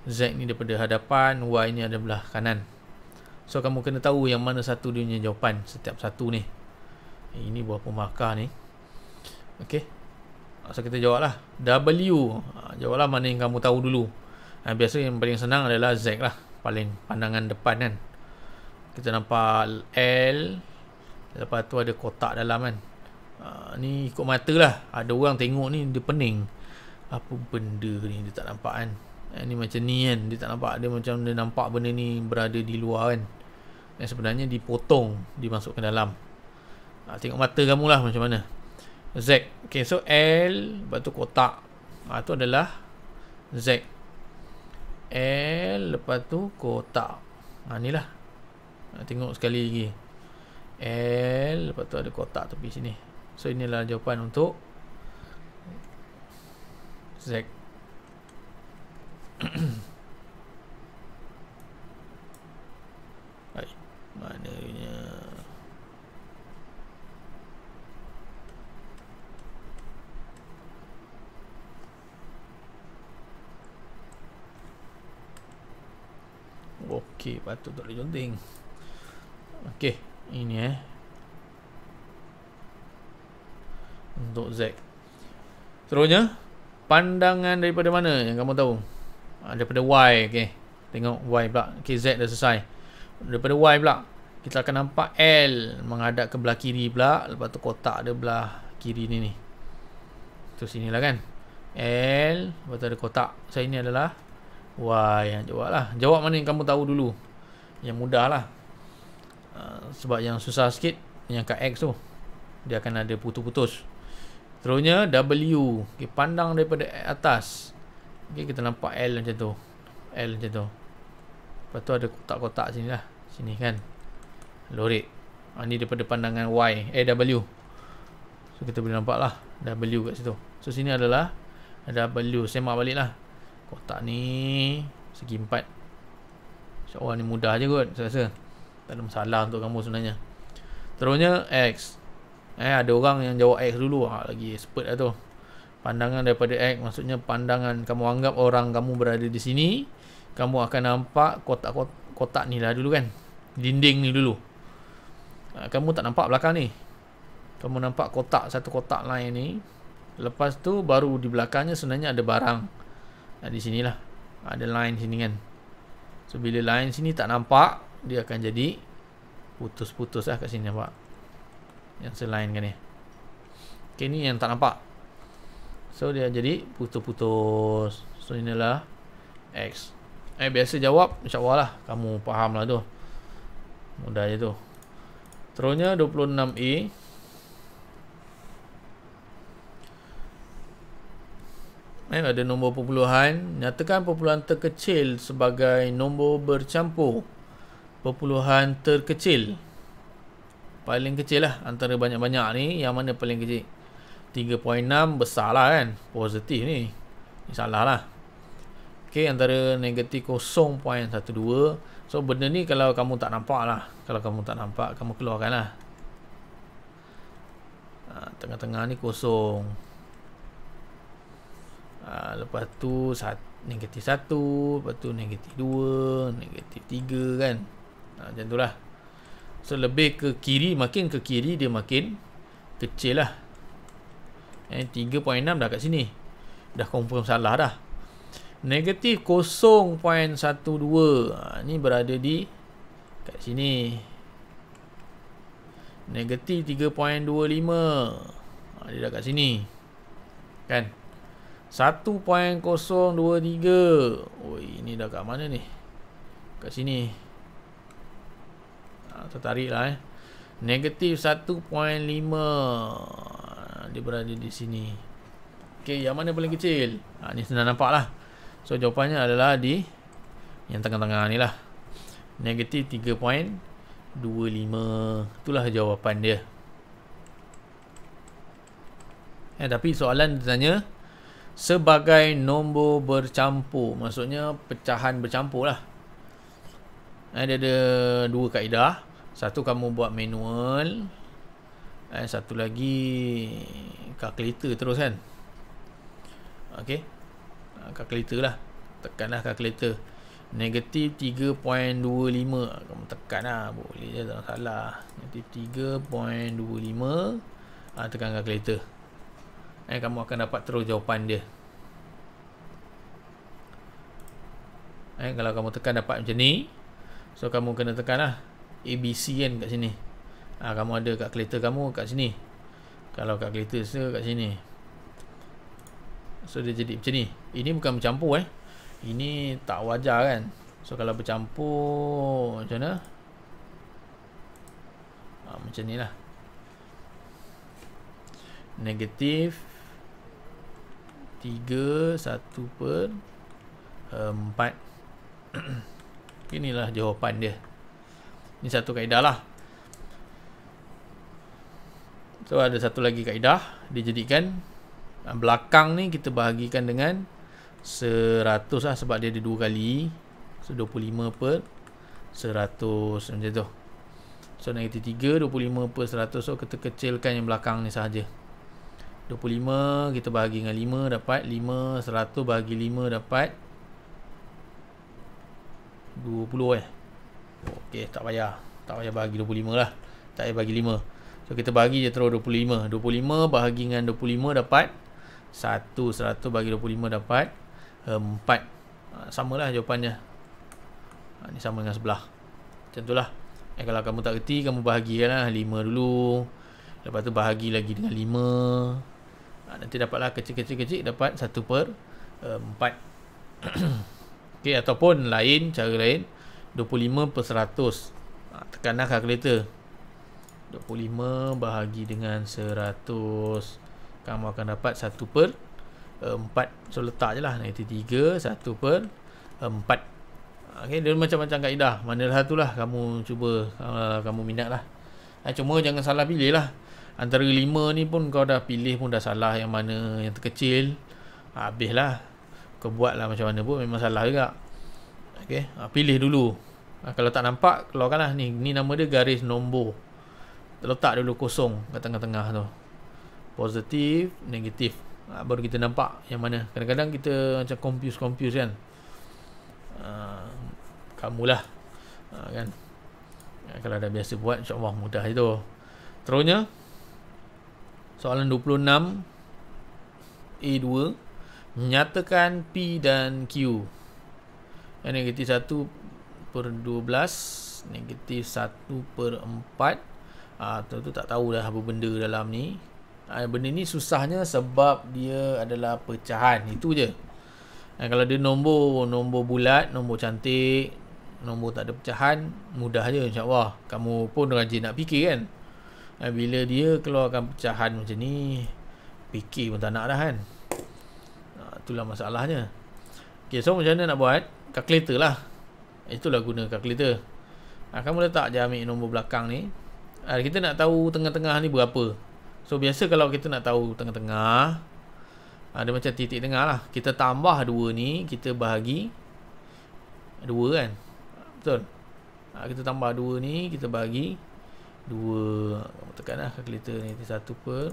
Z ni daripada hadapan Y ni ada belah kanan So kamu kena tahu yang mana satu dia punya jawapan setiap satu ni. Eh, ini buah pemarkah ni. Okey. So kita jawablah. W. Ah, jawablah mana yang kamu tahu dulu. Ah, biasa yang paling senang adalah Z lah. Paling pandangan depan kan. Kita nampak L. Lepas tu ada kotak dalam kan. Ah, ni ikut mata lah. Ada orang tengok ni dia pening. Apa benda ni dia tak nampak kan. Ini eh, macam ni kan. Dia tak nampak. Dia macam dia nampak benda ni berada di luar kan yang sebenarnya dipotong dimasukkan dalam ha, tengok mata kamu lah macam mana Z Okay so L lepas tu kotak ha, tu adalah Z L lepas tu kotak ha, ni lah ha, tengok sekali lagi L lepas tu ada kotak tepi sini so inilah jawapan untuk Z Z Maknanya Okey, patut tak boleh jonting Okey, ini eh Untuk Z Seterusnya Pandangan daripada mana yang kamu tahu ah, Daripada Y okey. Tengok Y pula okay, Z dah selesai daripada Y pula kita akan nampak L menghadap ke belah kiri pula lepas tu kotak dia belah kiri ni ni tu sinilah kan L lepas tu ada kotak so ini adalah Y yang ha, jawab lah jawab mana yang kamu tahu dulu yang mudah lah ha, sebab yang susah sikit yang kat X tu dia akan ada putus-putus seterusnya W okay, pandang daripada atas okay, kita nampak L macam tu L macam tu lepas tu ada kotak-kotak sini lah Sini kan Lorik ha, Ni daripada pandangan Y Eh W So kita boleh nampak lah W kat situ So sini adalah W Semak balik lah Kotak ni Segi empat InsyaAllah ni mudah je kot Saya rasa Tak ada masalah untuk kamu sebenarnya Terusnya X Eh ada orang yang jawab X dulu ha, Lagi expert lah tu Pandangan daripada X Maksudnya pandangan Kamu anggap orang kamu berada di sini Kamu akan nampak kotak-kotak kotak ni lah dulu kan dinding ni dulu. Ah, kamu tak nampak belakang ni. Kamu nampak kotak satu kotak lain ni. Lepas tu baru di belakangnya sebenarnya ada barang. Nah, di sinilah. Ada line sini kan. So bila line sini tak nampak, dia akan jadi putus-putus lah kat sini nampak. Yang selain kan ni. Okay, ni yang tak nampak. So dia jadi putus-putus. So inilah X. Eh biasa jawab insyaAllah lah. Kamu faham lah tu. Mudah je tu. Seterusnya 26A. Eh, e. ada nombor perpuluhan. Nyatakan perpuluhan terkecil sebagai nombor bercampur. Perpuluhan terkecil. Paling kecil lah antara banyak-banyak ni. Yang mana paling kecil? 3.6 besar lah kan. Positif ni. Ini salah lah. Okay, antara negatif 0.12. So benda ni kalau kamu tak nampak lah Kalau kamu tak nampak kamu keluarkan lah ha, Tengah-tengah ni kosong ha, Lepas tu negatif 1 Lepas tu negatif 2 Negatif 3 kan ha, Macam tu lah So lebih ke kiri makin ke kiri dia makin Kecil lah 3.6 eh, dah kat sini Dah confirm salah dah negatif 0.12 ini ha, berada di kat sini negatif 3.25 ha, dia dah kat sini kan 1.023 oi ini dah kat mana ni kat sini kita ha, tarik lah eh negatif 1.5 dia berada di sini Okey, yang mana paling kecil? Ha, ni senang nampak lah. So jawapannya adalah di yang tengah-tengah ni lah. Negatif 3.25. Itulah jawapan dia. Eh, tapi soalan dia tanya sebagai nombor bercampur maksudnya pecahan bercampur lah eh, dia ada dua kaedah satu kamu buat manual eh, satu lagi calculator terus kan Okey. Ah, calculator lah tekanlah calculator negatif 3.25 kamu tekanlah boleh je tak salah negatif 3.25 ah tekan calculator eh kamu akan dapat terus jawapan dia eh kalau kamu tekan dapat macam ni so kamu kena tekanlah abc kan kat sini ah kamu ada calculator kamu kat sini kalau calculator saya kat kat sini. So dia jadi macam ni Ini bukan bercampur eh Ini tak wajar kan So kalau bercampur Macam mana ha, Macam ni lah Negatif 3 1 per 4 eh, Inilah jawapan dia Ini satu kaedah lah So ada satu lagi kaedah Dia jadikan Ah, belakang ni kita bahagikan dengan 100 lah sebab dia ada dua kali So 25 per 100 macam tu So negatif 3 25 per 100 So kita kecilkan yang belakang ni sahaja 25 kita bahagi dengan 5 dapat 5 100 bahagi 5 dapat 20 eh Okay tak payah Tak payah bahagi 25 lah Tak payah bahagi 5 So kita bahagi je terus 25 25 bahagi dengan 25 dapat 1, 100 bagi 25 dapat 4 eh, ah, Sama lah jawapannya Ini ah, sama dengan sebelah Macam itulah eh, Kalau kamu tak kerti Kamu lah 5 dulu Lepas tu bahagi lagi dengan 5 ah, Nanti dapatlah kecil-kecil-kecil Dapat 1 per 4 eh, okay, Ataupun lain Cara lain 25 per 100 Tekanlah kalkulator 25 bahagi dengan 100 100 kamu akan dapat 1 per 4 eh, so letak je lah 93 1 per 4 eh, ok dia macam-macam kaedah mana satu lah kamu cuba uh, kamu minat lah eh, cuma jangan salah pilih lah antara 5 ni pun kau dah pilih pun dah salah yang mana yang terkecil habis lah kau buat lah macam mana pun memang salah juga ok uh, ah, pilih dulu uh, kalau tak nampak keluarkan lah ni, ni nama dia garis nombor letak dulu kosong kat tengah-tengah tu positif, negatif. Ha, baru kita nampak yang mana. Kadang-kadang kita macam confuse-confuse kan. Ha, ah, kamulah. Ha, ah, kan. Ha, kalau dah biasa buat, insyaAllah mudah itu. Terusnya, soalan 26, A2, menyatakan P dan Q. Yang negatif 1 per 12, negatif 1 per 4. Ha, tu tak tahu dah apa benda dalam ni. Ha, benda ni susahnya sebab dia adalah pecahan. Itu je. Ha, kalau dia nombor, nombor bulat, nombor cantik, nombor tak ada pecahan, mudah je insyaAllah. Kamu pun rajin nak fikir kan. Ha, bila dia keluarkan pecahan macam ni, fikir pun tak nak dah kan. Ha, itulah masalahnya. Okay, so macam mana nak buat? Calculator lah. Itulah guna calculator. Ha, kamu letak je ambil nombor belakang ni. Ha, kita nak tahu tengah-tengah ni berapa. So biasa kalau kita nak tahu tengah-tengah Ada macam titik tengah lah Kita tambah dua ni Kita bahagi dua kan Betul ha, Kita tambah dua ni Kita bahagi 2 Tekan lah calculator ni satu per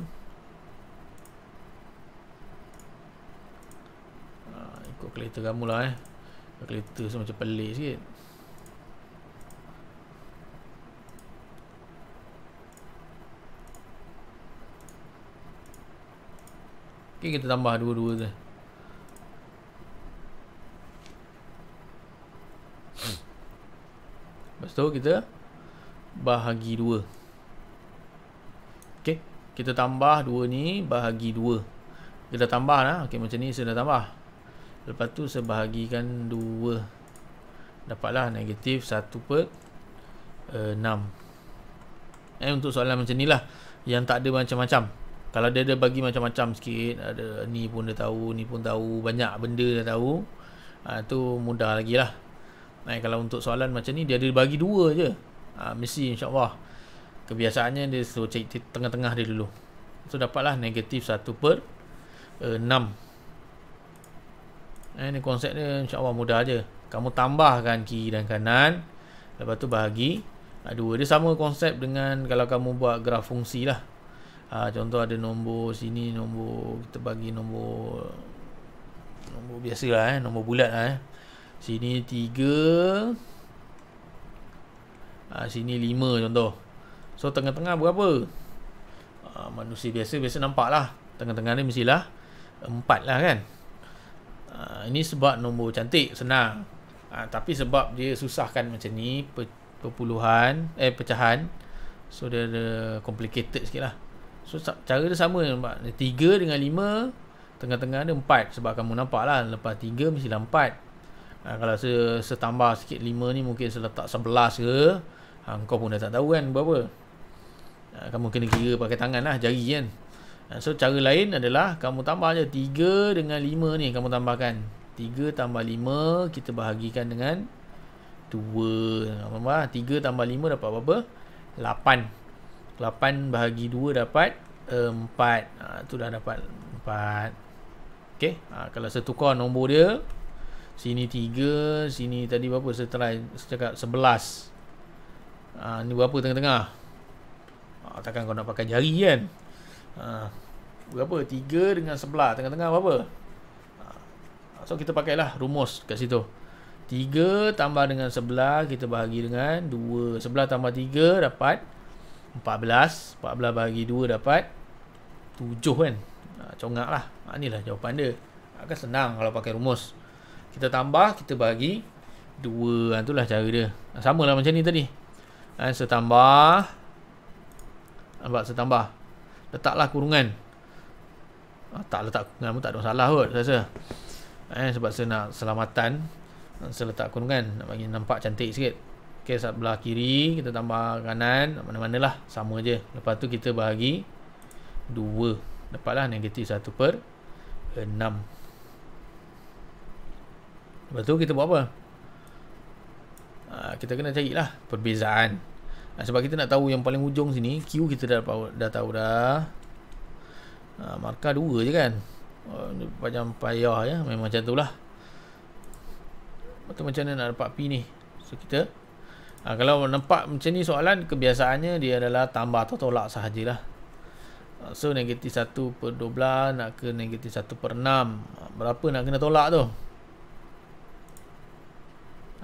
ha, Ikut calculator kamu lah eh Calculator semua macam pelik sikit Ok kita tambah dua-dua tu Lepas tu kita Bahagi dua Ok Kita tambah dua ni Bahagi dua Kita tambah lah Ok macam ni saya dah tambah Lepas tu saya bahagikan dua Dapatlah negatif satu per eh, Enam Eh untuk soalan macam ni lah Yang tak ada macam-macam kalau dia ada bagi macam-macam sikit ada ni pun dia tahu ni pun tahu banyak benda dia tahu ha, tu mudah lagi lah ha, kalau untuk soalan macam ni dia ada bagi dua je ha, mesti insyaAllah kebiasaannya dia suruh cek tengah-tengah dia dulu so dapatlah negatif 1 per 6 uh, eh, eh, ni konsep dia insyaAllah mudah je kamu tambahkan kiri dan kanan lepas tu bahagi 2 ah, dia sama konsep dengan kalau kamu buat graf fungsi lah ha, contoh ada nombor sini nombor kita bagi nombor nombor biasa lah eh nombor bulat lah eh sini 3 ha, ah, sini 5 contoh so tengah-tengah berapa ha, manusia biasa biasa nampak lah tengah-tengah ni mestilah 4 lah kan ha, ini sebab nombor cantik senang ha, tapi sebab dia susahkan macam ni perpuluhan eh pecahan so dia ada complicated sikit lah So cara dia sama nampak. Tiga dengan lima Tengah-tengah ada empat. Sebab kamu nampak lah Lepas tiga mesti dah 4 ha, Kalau se setambah sikit 5 ni Mungkin seletak sebelas ke ha, Kau pun dah tak tahu kan berapa ha, Kamu kena kira pakai tangan lah Jari kan ha, So cara lain adalah Kamu tambah je tiga dengan lima ni Kamu tambahkan Tiga tambah lima Kita bahagikan dengan 2 lah, tiga tambah lima dapat berapa? Lapan. 8 bahagi 2 dapat 4 eh, ha, ah, tu dah dapat 4 ok ha, kalau saya tukar nombor dia sini 3 sini tadi berapa saya try saya cakap 11 ha, ah, ni berapa tengah-tengah ha, takkan kau nak pakai jari kan ha, berapa 3 dengan 11 tengah-tengah berapa ha, so kita pakailah rumus kat situ 3 tambah dengan 11 kita bahagi dengan 2 11 tambah 3 dapat 14 14 bagi 2 dapat 7 kan ha, Congak lah ha, Inilah jawapan dia Akan senang kalau pakai rumus Kita tambah Kita bagi 2 ha, Itulah cara dia Sama lah macam ni tadi Dan Setambah Nampak setambah Letaklah kurungan Tak letak kurungan pun tak ada masalah kot Saya rasa Eh, sebab saya nak selamatan Saya letak kurungan Nak bagi nampak cantik sikit Okey, sebelah kiri kita tambah kanan mana-mana lah sama je. Lepas tu kita bahagi 2. Dapatlah negatif 1 per 6. Lepas tu kita buat apa? Ah, kita kena lah, perbezaan. Ah, sebab kita nak tahu yang paling hujung sini Q kita dah dapat, dah tahu dah. Ah, markah 2 je kan. Macam oh, payah ya memang macam lah. Lepas tu macam mana nak dapat P ni? So kita Ha, kalau nampak macam ni soalan kebiasaannya dia adalah tambah atau tolak sahajalah. Ha, so negatif 1 per 12 nak ke negatif 1 per 6. Ha, berapa nak kena tolak tu?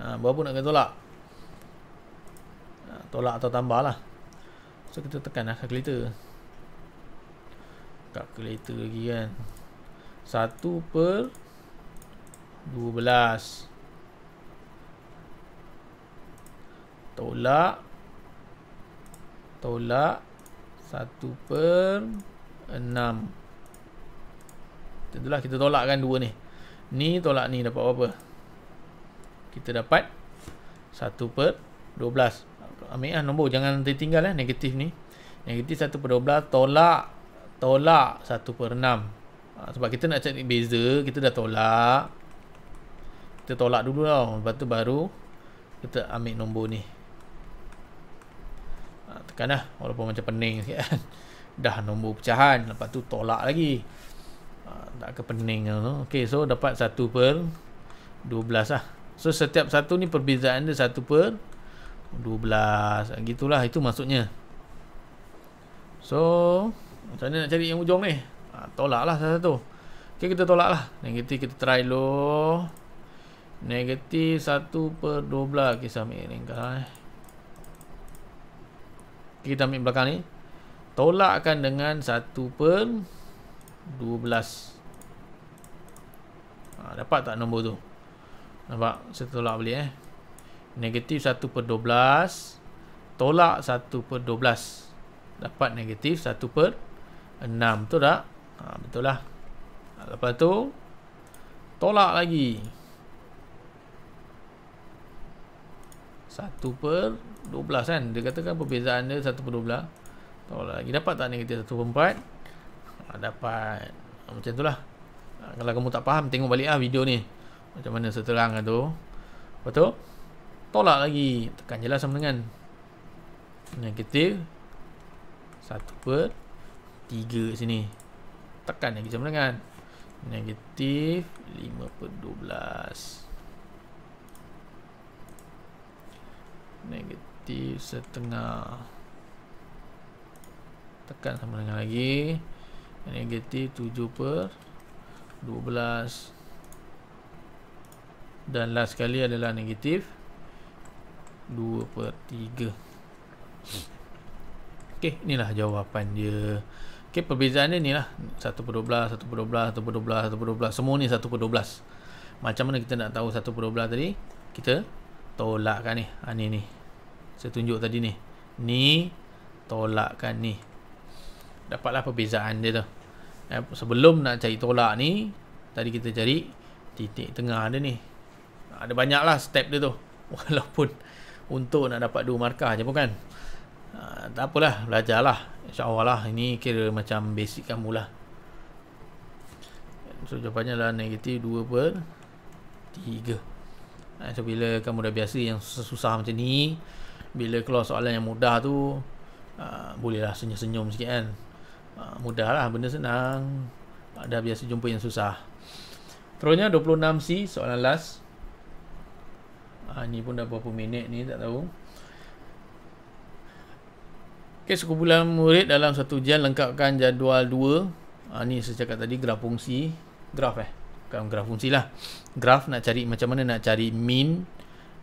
Ha, berapa nak kena tolak? Ha, tolak atau tambah lah. So kita tekan lah calculator. Calculator lagi kan. 1 per 12. tolak tolak 1 per 6 Itulah kita tolakkan 2 ni ni tolak ni dapat apa kita dapat 1 per 12 ambil lah nombor jangan tertinggal lah negatif ni negatif 1 per 12 tolak tolak 1 per 6 ha, sebab kita nak cari beza kita dah tolak kita tolak dulu tau lepas tu baru kita ambil nombor ni teruskan lah Walaupun macam pening sikit kan Dah nombor pecahan Lepas tu tolak lagi ah, Tak ke pening lah tu Okay so dapat 1 per 12 lah So setiap satu ni perbezaan dia 1 per 12 Gitulah itu maksudnya So Macam mana nak cari yang ujung ni uh, Tolak lah satu-satu Okay kita tolak lah Negatif kita try dulu Negatif 1 per 12 Kisah okay, ambil ringkas eh kita ambil belakang ni. Tolakkan dengan 1 per 12. Ha, dapat tak nombor tu? Nampak? Saya tolak balik eh. Negatif 1 per 12. Tolak 1 per 12. Dapat negatif 1 per 6. Betul tak? Ha, betul lah. Lepas tu, Tolak lagi. 1 per 12 kan Dia katakan perbezaan dia 1 per 12 Tahu lah, lagi dapat tak negatif 1 per 4 ah, Dapat ah, Macam tu lah ah, Kalau kamu tak faham tengok balik lah video ni Macam mana seterang lah tu Lepas tu Tolak lagi Tekan je lah sama dengan Negatif 1 per 3 sini Tekan lagi sama dengan Negatif 5 per 12 Negatif negatif setengah tekan sama dengan lagi negatif 7 per 12 dan last sekali adalah negatif 2 per 3 ok inilah jawapan dia ok perbezaan dia ni lah 1 per 12, 1 per 12, 1 per 12, 1 per 12 semua ni 1 per 12 macam mana kita nak tahu 1 per 12 tadi kita tolakkan ni ha, ni ni saya tunjuk tadi ni. Ni tolakkan ni. Dapatlah perbezaan dia tu. Eh, sebelum nak cari tolak ni, tadi kita cari titik tengah dia ni. Ada banyaklah step dia tu. Walaupun untuk nak dapat dua markah je pun kan. Ha, tak apalah, belajarlah. InsyaAllah lah. Ini kira macam basic kamu lah. So, jawapannya lah negatif 2 per 3. Ha, so, bila kamu dah biasa yang susah, -susah macam ni, bila keluar soalan yang mudah tu uh, bolehlah senyum-senyum sikit kan uh, mudahlah benda senang uh, dah biasa jumpa yang susah seterusnya 26C soalan last uh, ni pun dah berapa minit ni tak tahu ok sekumpulan murid dalam satu jam lengkapkan jadual 2 uh, ni saya cakap tadi graf fungsi graf eh bukan graf fungsi lah graf nak cari macam mana nak cari mean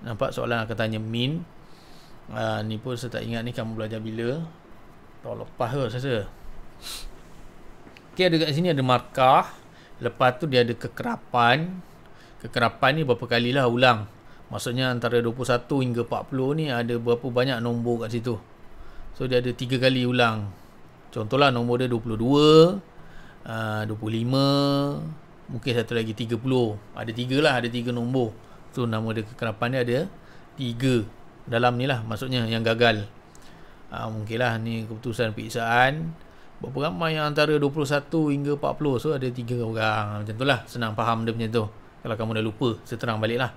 nampak soalan akan tanya mean uh, ni pun saya tak ingat ni kamu belajar bila tahun lepas ke saya rasa ok ada kat sini ada markah lepas tu dia ada kekerapan kekerapan ni berapa kalilah ulang maksudnya antara 21 hingga 40 ni ada berapa banyak nombor kat situ so dia ada 3 kali ulang contohlah nombor dia 22 uh, 25 mungkin satu lagi 30 ada 3 lah ada 3 nombor tu so, nama dia kekerapan dia ada 3 dalam ni lah maksudnya yang gagal ha, mungkinlah ni keputusan periksaan berapa ramai yang antara 21 hingga 40 so ada 3 orang macam tu lah senang faham dia punya tu kalau kamu dah lupa saya terang balik lah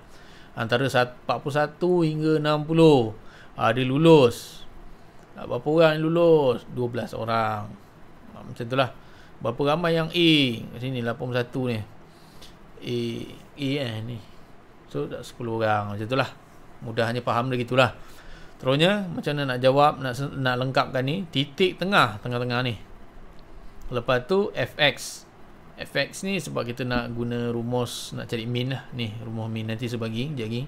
antara 41 hingga 60 ha, ah, dia lulus ha, berapa orang yang lulus 12 orang ha, macam tu lah berapa ramai yang A kat sini 81 ni A A eh ni so 10 orang macam tu lah mudahnya faham begitulah. Terusnya macam mana nak jawab nak nak lengkapkan ni titik tengah tengah-tengah ni. Lepas tu fx fx ni sebab kita nak guna rumus nak cari min lah ni rumus min nanti sebagi jadi.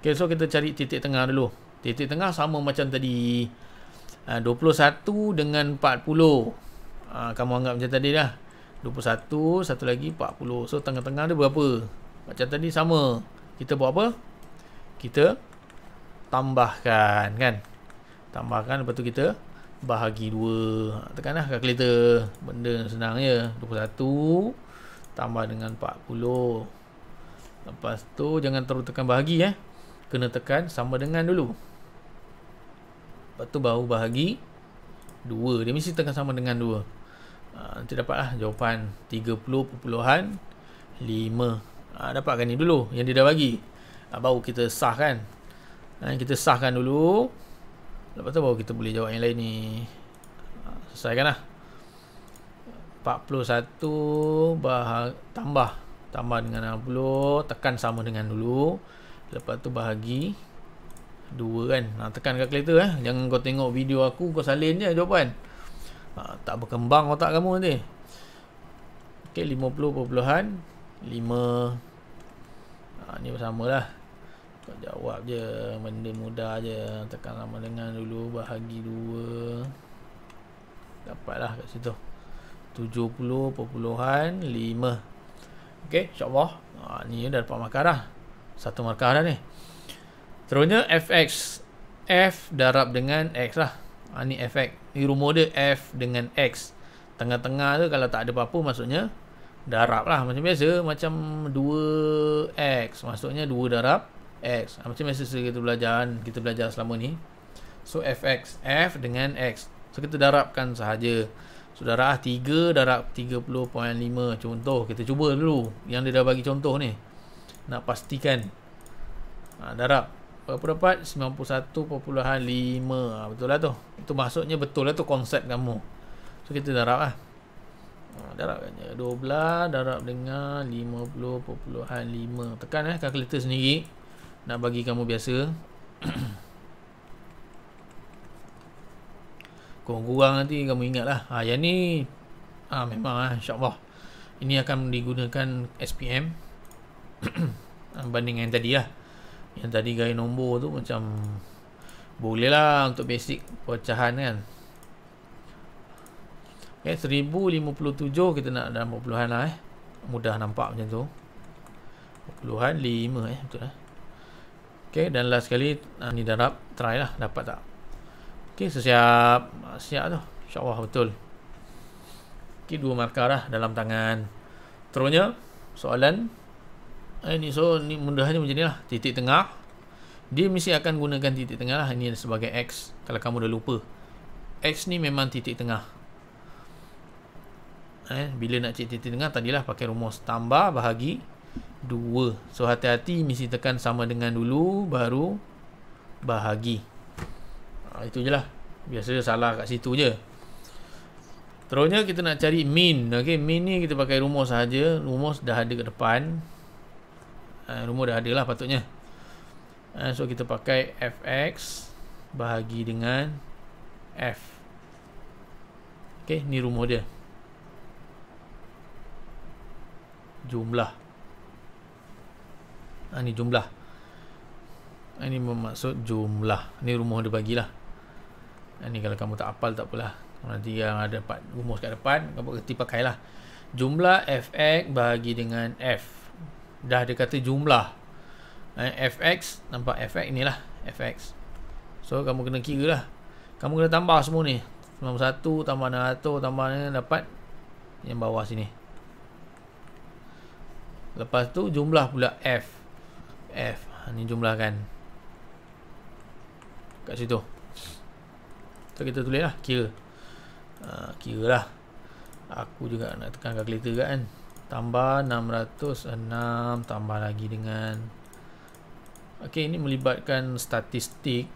Okay so kita cari titik tengah dulu. Titik tengah sama macam tadi 21 ah, dengan 40. Ah, kamu anggap macam tadi lah. 21 satu lagi 40. So tengah-tengah dia berapa? Macam tadi sama. Kita buat apa? kita tambahkan kan tambahkan lepas tu kita bahagi dua. tekanlah calculator benda senang je 21 tambah dengan 40 lepas tu jangan terus tekan bahagi eh kena tekan sama dengan dulu lepas tu baru bahagi dua. dia mesti tekan sama dengan 2 ha, nanti lah jawapan 30.5 ha, dapatkan ni dulu yang dia dah bagi baru kita sah kan dan eh, kita sahkan dulu lepas tu baru kita boleh jawab yang lain ni selesaikan lah 41 bahag, tambah tambah dengan 60 tekan sama dengan dulu lepas tu bahagi 2 kan ha, tekan calculator eh jangan kau tengok video aku kau salin je jawapan ha, tak berkembang otak kamu nanti ok 50 perpuluhan 5 ha, ni bersama lah kau jawab je Benda mudah je Tekan sama dengan dulu Bahagi 2 Dapatlah kat situ 70.5 Okay InsyaAllah ha, Ni dah dapat markah dah Satu markah dah ni Seterusnya FX F darab dengan X lah ha, Ni FX Ni rumor dia F dengan X Tengah-tengah tu Kalau tak ada apa-apa Maksudnya Darab lah Macam biasa Macam 2X Maksudnya 2 darab x ah, macam biasa kita belajar kan, kita belajar selama ni so fx f dengan x so kita darabkan sahaja so darab 3 darab 30.5 contoh kita cuba dulu yang dia dah bagi contoh ni nak pastikan ha, darab berapa dapat 91.5 ha, ah, betul lah tu itu maksudnya betul lah tu konsep kamu so kita darab lah darab kan 12 darab dengan 50.5 tekan eh kalkulator sendiri nak bagi kamu biasa kurang-kurang nanti kamu ingatlah ha, yang ni ha, memang ha, insyaAllah ini akan digunakan SPM ha, banding yang tadi lah yang tadi gaya nombor tu macam boleh lah untuk basic pecahan kan ok eh, 1057 kita nak dalam perpuluhan lah eh mudah nampak macam tu perpuluhan 5 eh betul lah eh? Okay, dan last sekali uh, ni darab try lah dapat tak. Okay, so siap ah, siap tu. InsyaAllah betul. Okay, dua markah lah dalam tangan. Terusnya soalan eh, ni so ni mudahnya macam ni lah titik tengah dia mesti akan gunakan titik tengah lah ini sebagai X kalau kamu dah lupa X ni memang titik tengah eh, bila nak cek titik tengah tadilah pakai rumus tambah bahagi dua. So hati-hati mesti tekan sama dengan dulu baru bahagi. Ha, itu je lah. Biasanya salah kat situ je. Terusnya kita nak cari min. Okay, min ni kita pakai rumus sahaja. Rumus dah ada ke depan. Ha, rumus dah ada lah patutnya. Ha, so kita pakai fx bahagi dengan f. Okay, ni rumus dia. Jumlah ha, ni jumlah ini ah, bermaksud jumlah ni rumah dia bagilah ini ah, kalau kamu tak apal tak apalah nanti yang ada dapat rumus kat depan kamu kerti pakailah jumlah fx bagi dengan f dah dia kata jumlah fx nampak fx inilah fx so kamu kena kira lah kamu kena tambah semua ni 91 tambah 600 tambah ni dapat yang bawah sini lepas tu jumlah pula f F ha, Ni jumlah kan Kat situ So kita tulis lah Kira uh, Kira lah Aku juga nak tekan calculator juga kan Tambah 606 Tambah lagi dengan Ok ini melibatkan statistik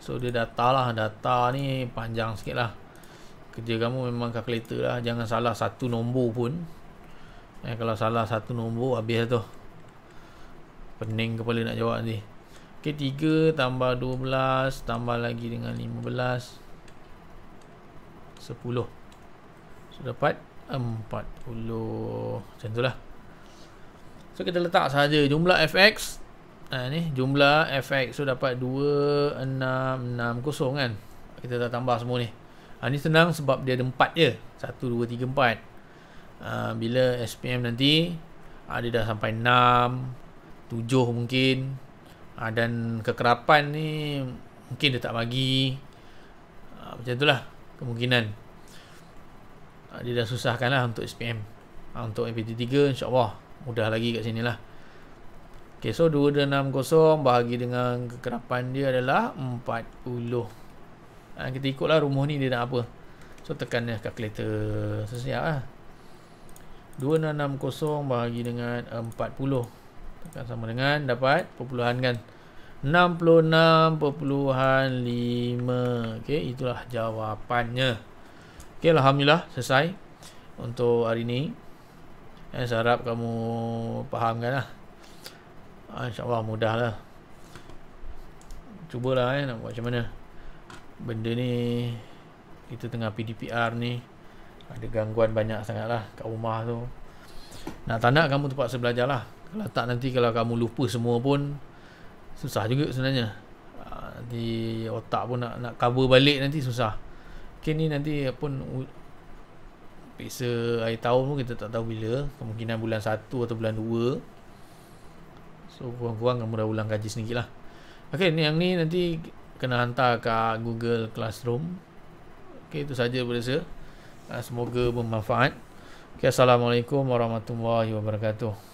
So dia data lah Data ni panjang sikit lah Kerja kamu memang calculator lah Jangan salah satu nombor pun eh, Kalau salah satu nombor habis lah tu Pening kepala nak jawab ni Ok 3 tambah 12 Tambah lagi dengan 15 10 So dapat 40 Macam tu lah So kita letak saja jumlah fx ha, ni jumlah fx so dapat 2660 kan kita dah tambah semua ni ha, ni senang sebab dia ada 4 je 1, 2, 3, 4 Uh, bila SPM nanti uh, Dia dah sampai tujuh mungkin ha, dan kekerapan ni mungkin dia tak bagi ha, macam itulah kemungkinan ha, dia dah susahkan lah untuk SPM ha, untuk MPT3 insyaAllah mudah lagi kat sini lah ok so 260 bahagi dengan kekerapan dia adalah 40 ha, kita ikut lah rumah ni dia nak apa so tekan dia kalkulator sesiap lah 260 bahagi dengan 40 Tekan sama dengan dapat perpuluhan kan 66.5 okay itulah jawapannya Okey, Alhamdulillah selesai Untuk hari ini Dan eh, saya harap kamu faham kan lah ah, InsyaAllah mudah lah Cubalah eh, nak buat macam mana Benda ni Kita tengah PDPR ni Ada gangguan banyak sangat lah Kat rumah tu Nak tak nak kamu terpaksa belajar lah kalau tak nanti kalau kamu lupa semua pun susah juga sebenarnya di ah, otak pun nak nak cover balik nanti susah Okay ni nanti pun Pesa air tahun pun kita tak tahu bila Kemungkinan bulan 1 atau bulan 2 So kurang-kurang kamu dah ulang kaji sendiri lah Okay ni yang ni nanti kena hantar ke Google Classroom Okay itu saja daripada saya ah, Semoga bermanfaat okay, Assalamualaikum warahmatullahi wabarakatuh